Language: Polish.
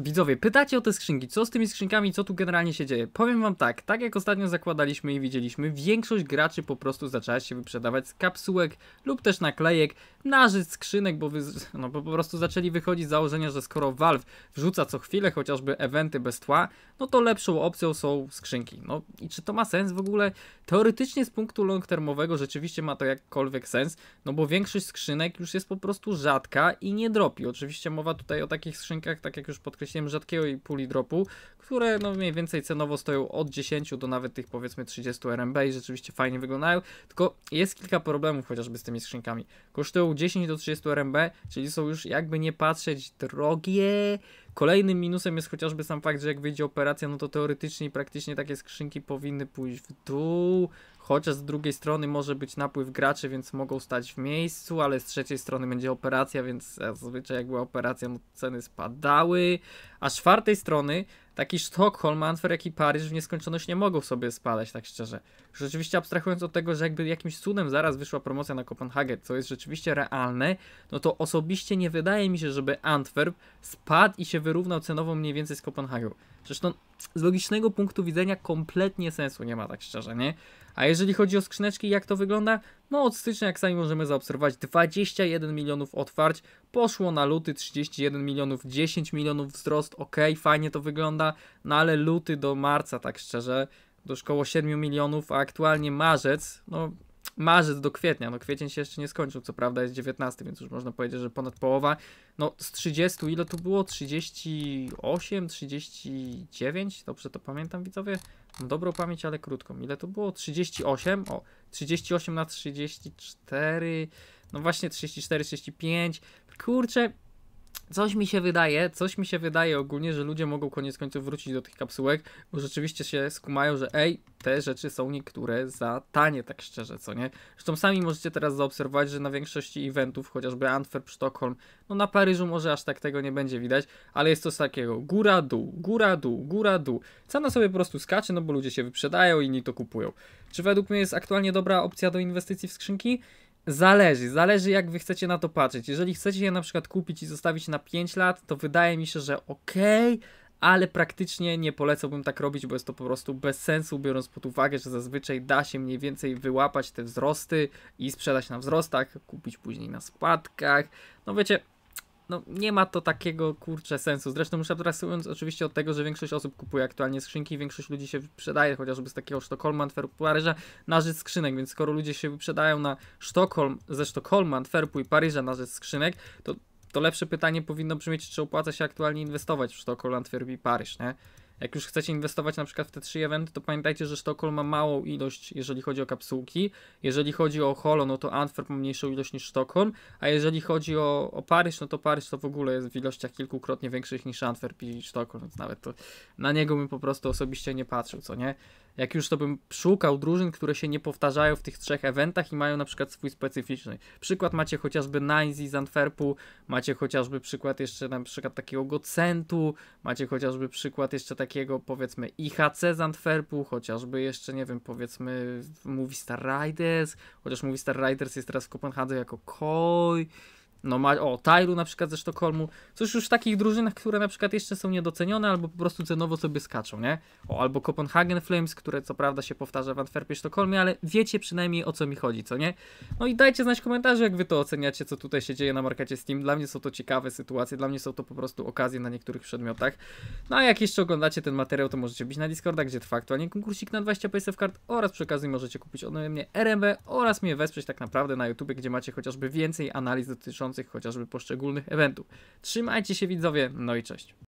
Widzowie, pytacie o te skrzynki, co z tymi skrzynkami, co tu generalnie się dzieje? Powiem wam tak, tak jak ostatnio zakładaliśmy i widzieliśmy, większość graczy po prostu zaczęła się wyprzedawać z kapsułek lub też naklejek, nażyć skrzynek, bo, wy, no, po prostu zaczęli wychodzić z założenia, że skoro Valve wrzuca co chwilę chociażby eventy bez tła, no to lepszą opcją są skrzynki. No i czy to ma sens w ogóle? Teoretycznie z punktu long-termowego rzeczywiście ma to jakkolwiek sens, no bo większość skrzynek już jest po prostu rzadka i nie dropi. Oczywiście mowa tutaj o takich skrzynkach, tak jak już podkreśliłem, określiłem rzadkiego i puli dropu, które no mniej więcej cenowo stoją od 10 do nawet tych powiedzmy 30 RMB i rzeczywiście fajnie wyglądają, tylko jest kilka problemów chociażby z tymi skrzynkami. Kosztują 10 do 30 RMB, czyli są już jakby nie patrzeć drogie, Kolejnym minusem jest chociażby sam fakt, że jak wyjdzie operacja, no to teoretycznie i praktycznie takie skrzynki powinny pójść w dół, chociaż z drugiej strony może być napływ graczy, więc mogą stać w miejscu, ale z trzeciej strony będzie operacja, więc zazwyczaj jak była operacja, no ceny spadały, a z czwartej strony taki Sztokholm, Antwerp, jak i Paryż w nieskończoność nie mogą sobie spadać, tak szczerze. Rzeczywiście abstrahując od tego, że jakby jakimś cudem zaraz wyszła promocja na Kopenhagę, co jest rzeczywiście realne, no to osobiście nie wydaje mi się, żeby Antwerp spadł i się wyrównał cenowo mniej więcej z Kopenhagą. Zresztą z logicznego punktu widzenia kompletnie sensu nie ma, tak szczerze, nie? A jeżeli chodzi o skrzyneczki, jak to wygląda? No od stycznia, jak sami możemy zaobserwować, 21 milionów otwarć, poszło na luty 31 milionów, 10 milionów wzrost, ok, fajnie to wygląda, no ale luty do marca, tak szczerze, to już około 7 milionów, a aktualnie marzec, no marzec do kwietnia. No kwiecień się jeszcze nie skończył, co prawda jest 19, więc już można powiedzieć, że ponad połowa. No z 30, ile tu było? 38, 39? Dobrze to pamiętam widzowie? Mam dobrą pamięć, ale krótką. Ile to było? 38? O, 38 na 34... No właśnie 34, 35. Kurczę, Coś mi się wydaje, coś mi się wydaje ogólnie, że ludzie mogą koniec końców wrócić do tych kapsułek, bo rzeczywiście się skumają, że ej, te rzeczy są niektóre za tanie, tak szczerze, co nie? Zresztą sami możecie teraz zaobserwować, że na większości eventów, chociażby Antwerp, Sztokholm, no na Paryżu może aż tak tego nie będzie widać, ale jest to takiego góra, dół, góra, dół, góra, dół. Cena sobie po prostu skacze, no bo ludzie się wyprzedają, inni to kupują. Czy według mnie jest aktualnie dobra opcja do inwestycji w skrzynki? Zależy, zależy jak wy chcecie na to patrzeć. Jeżeli chcecie je na przykład kupić i zostawić na 5 lat, to wydaje mi się, że okej, okay, ale praktycznie nie polecałbym tak robić, bo jest to po prostu bez sensu, biorąc pod uwagę, że zazwyczaj da się mniej więcej wyłapać te wzrosty i sprzedać na wzrostach, kupić później na spadkach. No wiecie, no nie ma to takiego kurcze sensu. Zresztą muszę abstrahując oczywiście od tego, że większość osób kupuje aktualnie skrzynki, większość ludzi się wyprzedaje chociażby z takiego Sztokholmu, Antwerpu, Paryża na rzecz skrzynek, więc skoro ludzie się wyprzedają na Sztokholm, ze Sztokholmu, Antwerpu i Paryża na rzecz skrzynek, to, to lepsze pytanie powinno brzmieć, czy opłaca się aktualnie inwestować w Sztokholm, Antwerp i Paryż, nie? Jak już chcecie inwestować na przykład w te trzy eventy, to pamiętajcie, że Sztokholm ma małą ilość, jeżeli chodzi o kapsułki. Jeżeli chodzi o Holo, no to Antwerp ma mniejszą ilość niż Sztokholm, a jeżeli chodzi o, o Paryż, no to Paryż to w ogóle jest w ilościach kilkukrotnie większych niż Antwerp i Sztokholm, więc nawet to na niego bym po prostu osobiście nie patrzył, co nie? jak już to bym szukał drużyn, które się nie powtarzają w tych trzech eventach i mają na przykład swój specyficzny. Przykład macie chociażby Ninezy z Antwerpu, macie chociażby przykład jeszcze na przykład takiego Gocentu, macie chociażby przykład jeszcze takiego powiedzmy IHC z Antwerpu, chociażby jeszcze nie wiem powiedzmy Movistar Riders, chociaż Movistar Riders jest teraz w Kopenhadze jako KOI, no ma, o, Tyru na przykład ze Sztokholmu. Coś już w takich drużynach, które na przykład jeszcze są niedocenione albo po prostu cenowo sobie skaczą, nie? O, albo Copenhagen Flames, które co prawda się powtarza w Antwerpie, Sztokholmie, ale wiecie przynajmniej o co mi chodzi, co nie? No i dajcie znać w komentarzu, jak wy to oceniacie, co tutaj się dzieje na markecie Steam. Dla mnie są to ciekawe sytuacje, dla mnie są to po prostu okazje na niektórych przedmiotach. No a jak jeszcze oglądacie ten materiał, to możecie być na Discorda, gdzie trwa aktualnie konkursik na 20 PSF kart oraz przy okazji możecie kupić ode mnie RMB oraz mnie wesprzeć tak naprawdę na YouTube, gdzie macie chociażby więcej analiz dotyczących chociażby poszczególnych eventów. Trzymajcie się widzowie, no i cześć.